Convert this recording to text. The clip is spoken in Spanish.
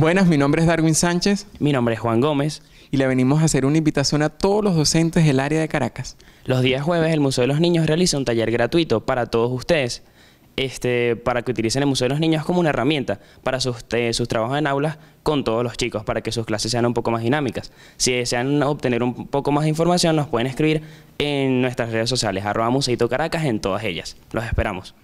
Buenas, mi nombre es Darwin Sánchez. Mi nombre es Juan Gómez. Y le venimos a hacer una invitación a todos los docentes del área de Caracas. Los días jueves el Museo de los Niños realiza un taller gratuito para todos ustedes, este, para que utilicen el Museo de los Niños como una herramienta para sus, eh, sus trabajos en aulas con todos los chicos, para que sus clases sean un poco más dinámicas. Si desean obtener un poco más de información, nos pueden escribir en nuestras redes sociales, arroba Museito Caracas en todas ellas. Los esperamos.